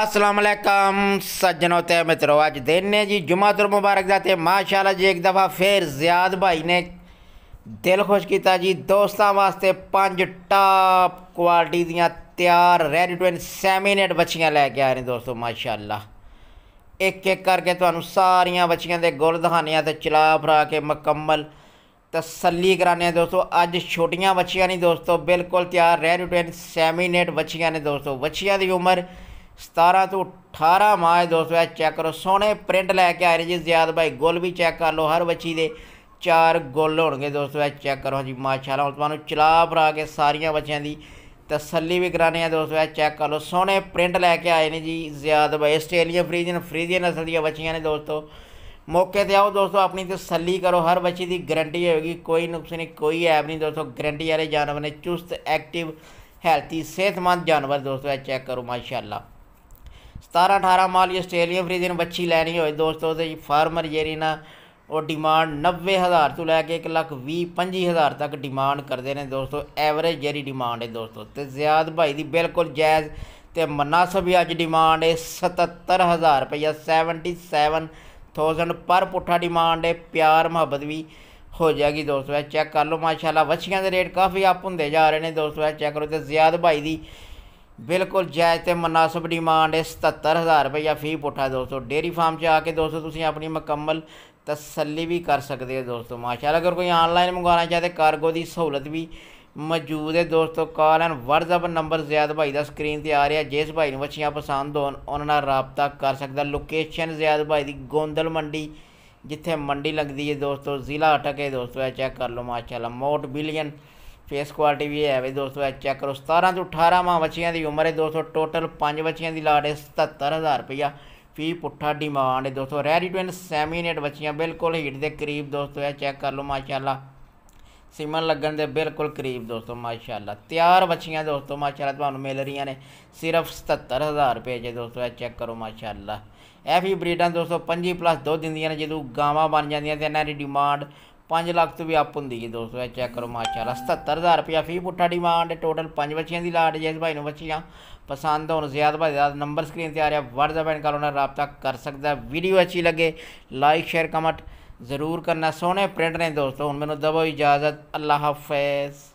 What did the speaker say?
আসসালামু আলাইকুম সজনো তে মিত্রো আজ দেন নে জি জুম্মা দর মুবারক দা তে মাশাআল্লাহ জি এক দফা ফের জিয়াদ ভাই নে دل خوش ਕੀਤਾ জি দোস্তاں واسতে পাঁচ টপ কোয়ালিটি দিয়া تیار ready to wear semi net بچیاں लेके आ रहे दोस्तो মাশাআল্লাহ এক এক করকে ਤੁহানু সாரियां بچیاں دے গুরদহানিয়া تے چلا ফরাকে মুকমল تسলি کرانے दोस्तो আজ چھوٹیयां بچیاں نہیں دوستो बिल्कुल तैयार ready to wear semi net بچیاں নে دوستो بچیاں دی عمر 17 ਤੋਂ 18 ਮਾਰਚ 2020 ਚੈੱਕ ਕਰੋ ਸੋਹਣੇ ਪ੍ਰਿੰਟ ਲੈ ਕੇ ਆਏ ਨੇ ਜੀ ਜ਼ਿਆਦ ਭਾਈ ਗੋਲ ਵੀ ਚੈੱਕ ਕਰ ਲਓ ਹਰ ਬੱਚੀ ਦੇ ਚਾਰ ਗੋਲ ਹੋਣਗੇ ਦੋਸਤੋ ਇਹ ਚੈੱਕ ਕਰੋ ਜੀ ਮਾਸ਼ਾਅੱਲਾ ਹੁਣ ਤੁਹਾਨੂੰ ਚਲਾ ਭਰਾ ਕੇ ਸਾਰੀਆਂ ਬੱਚਿਆਂ ਦੀ ਤਸੱਲੀ ਵੀ ਕਰਾਣੇ ਆ ਦੋਸਤੋ ਇਹ ਚੈੱਕ ਕਰ ਲਓ ਸੋਹਣੇ ਪ੍ਰਿੰਟ ਲੈ ਕੇ ਆਏ ਨੇ ਜੀ ਜ਼ਿਆਦ ਭਾਈ ਆਸਟ੍ਰੇਲੀਆ ਫਰੀਜਨ ਫਰੀਜਨ ਨਸਲ ਦੀਆਂ ਬੱਚੀਆਂ ਨੇ ਦੋਸਤੋ ਮੌਕੇ ਤੇ ਆਓ ਦੋਸਤੋ ਆਪਣੀ ਤਸੱਲੀ ਕਰੋ ਹਰ ਬੱਚੀ ਦੀ ਗਾਰੰਟੀ ਹੋਏਗੀ ਕੋਈ ਨੁਕਸ ਨਹੀਂ ਕੋਈ ਐਬ ਨਹੀਂ ਦੋਸਤੋ ਗਾਰੰਟੀ ਵਾਲੇ ਜਾਨਵਰ ਨੇ ਚੁਸਤ ਐਕਟਿਵ ਹੈਲਥੀ ਸਿਹਤਮੰਦ ਜਾਨਵਰ ਦੋਸਤੋ ਇਹ ਚੈੱਕ ਕਰੋ ਮਾਸ਼ਾਅੱਲਾ 17 18 ਮਾਲੀ ਆਸਟ੍ਰੇਲੀਆ ਫਰੀਦਨ ਬੱਚੀ ਲੈਣੀ ਹੋਏ ਦੋਸਤੋ ਤੇ ਫਾਰਮਰ ਜੇਰੀ ਨਾ ਉਹ ਡਿਮਾਂਡ 90000 ਤੋਂ ਲੈ ਕੇ 1 ਲੱਖ 20 25000 ਤੱਕ ਡਿਮਾਂਡ ਕਰਦੇ ਨੇ ਦੋਸਤੋ ਐਵਰੇਜ ਜੇਰੀ ਡਿਮਾਂਡ ਹੈ ਦੋਸਤੋ ਤੇ ਜ਼ਿਆਦ ਭਾਈ ਦੀ ਬਿਲਕੁਲ ਜਾਇਜ਼ ਤੇ ਮਨਾਸਬ ਹੀ ਅੱਜ ਡਿਮਾਂਡ ਹੈ 77000 ਰੁਪਇਆ 77000 ਪਰ ਪੁੱਠਾ ਡਿਮਾਂਡ ਹੈ ਪਿਆਰ ਮੁਹੱਬਤ ਵੀ ਹੋ ਜਾਏਗੀ ਦੋਸਤੋ ਇਹ ਚੈੱਕ ਕਰ ਲਓ ਮਾਸ਼ਾਅੱਲਾ ਵੱਛੀਆਂ ਦੇ ਰੇਟ ਕਾਫੀ ਅਪ ਹੁੰਦੇ ਜਾ ਰਹੇ ਨੇ ਦੋਸਤੋ ਇਹ ਚੈੱਕ ਕਰੋ ਤੇ ਜ਼ਿਆਦ ਭਾਈ ਦੀ बिल्कुल जायज़ ਤੇ ਮناسب ਡਿਮਾਂਡ ਹੈ 77000 ਰੁਪਇਆ ਫੀ ਪੁੱਠਾ ਦੋਸਤੋ ਡੇਰੀ ਫਾਰਮ 'ਚ ਆ ਕੇ ਦੋਸਤੋ ਤੁਸੀਂ ਆਪਣੀ ਮੁਕੰਮਲ तसली भी कर सकते हो दोस्तों माशाल्लाह अगर कोई ऑनलाइन मंगवाना चाहते कारगो की सहूलत भी मौजूद है दोस्तों कॉल एंड वट्सअप नंबर जैद भाई का स्क्रीन पर आ रहा जिस भाई मच्छियाँ पसंद हो उन्होंने रबता कर सकता लोकेशन जैद भाई की गोंदल मंडी जिथे मंडी लगती है दोस्तों ज़िला अटक है दोस्तों चेक कर लो माशाल्लाह मोट बिलियन ਫੇਸ ਕੁਆਲਿਟੀ ਵੀ ਹੈ ਵੇ ਦੋਸਤੋ ਇਹ ਚੈੱਕ ਕਰੋ 17 ਤੋਂ 18 ਮਾਂ ਬੱਚੀਆਂ ਦੀ ਉਮਰ ਹੈ ਦੋਸਤੋ ਟੋਟਲ 5 ਬੱਚੀਆਂ ਦੀ ਲਾਟ ਹੈ 77000 ਰੁਪਇਆ ਫੀ ਪੁੱਠਾ ਡਿਮਾਂਡ ਹੈ ਦੋਸਤੋ ਰੈਡੀ ਟਵਿਨ ਸੈਮੀਨੇਟ ਬੱਚੀਆਂ ਬਿਲਕੁਲ ਹੀਟ ਦੇ ਕਰੀਬ ਦੋਸਤੋ ਇਹ ਚੈੱਕ ਕਰ ਲਓ ਮਾਸ਼ਾਅੱਲਾ ਸਿਮਨ ਲੱਗਣ ਦੇ ਬਿਲਕੁਲ ਕਰੀਬ ਦੋਸਤੋ ਮਾਸ਼ਾਅੱਲਾ ਤਿਆਰ ਬੱਚੀਆਂ ਦੋਸਤੋ ਮਾਸ਼ਾਅੱਲਾ ਤੁਹਾਨੂੰ ਮਿਲ ਰਹੀਆਂ ਨੇ ਸਿਰਫ 77000 ਰੁਪਏ ਜੇ ਦੋਸਤੋ ਇਹ ਚੈੱਕ ਕਰੋ ਮਾਸ਼ਾਅੱਲਾ ਇਹ ਵੀ ਬਰੀਡਾਂ ਦੋਸਤੋ 25 ਪਲੱਸ ਦੁੱਧ ਦਿੰਦੀਆਂ ਨੇ ਜਦੋਂ ਗਾਵਾਂ ਬਣ ਜਾਂਦੀਆਂ ਤੇ ਇਹਨਾਂ ਦੀ ਡਿਮਾਂਡ ਪੰਜ ਲੱਖ ਤੋਂ ਵੀ ਅਪ ਹੁੰਦੀ ਹੈ ਦੋਸਤੋ ਇਹ ਚੈੱਕ ਕਰੋ ਮਾਸ਼ਾਅੱਲਾ 77000 ਰੁਪਿਆ ਫੀ ਪੁੱਠਾ ਡਿਮਾਂਡ ਟੋਟਲ ਪੰਜ ਬੱਚੀਆਂ ਦੀ ਲਾਟ ਜਿਸ ਭਾਈ ਨੂੰ ਬੱਚੀਆਂ ਪਸੰਦ ਹੋਣ ਜ਼ਿਆਦਾ ਭਾਈ ਦਾ ਨੰਬਰ ਸਕਰੀਨ ਤੇ ਆ ਰਿਹਾ WhatsApp ਐਂਡ ਕਾਲ ਨਾਲ رابطہ ਕਰ ਸਕਦਾ ਵੀਡੀਓ ਅੱਛੀ ਲੱਗੇ ਲਾਈਕ ਸ਼ੇਅਰ ਕਮੈਂਟ ਜ਼ਰੂਰ ਕਰਨਾ ਸੋਹਣੇ ਪ੍ਰਿੰਟ ਨੇ ਦੋਸਤੋ ਹੁਣ ਮੈਨੂੰ ਦਵੋ ਇਜਾਜ਼ਤ ਅੱਲਾ ਹਾਫਿਜ਼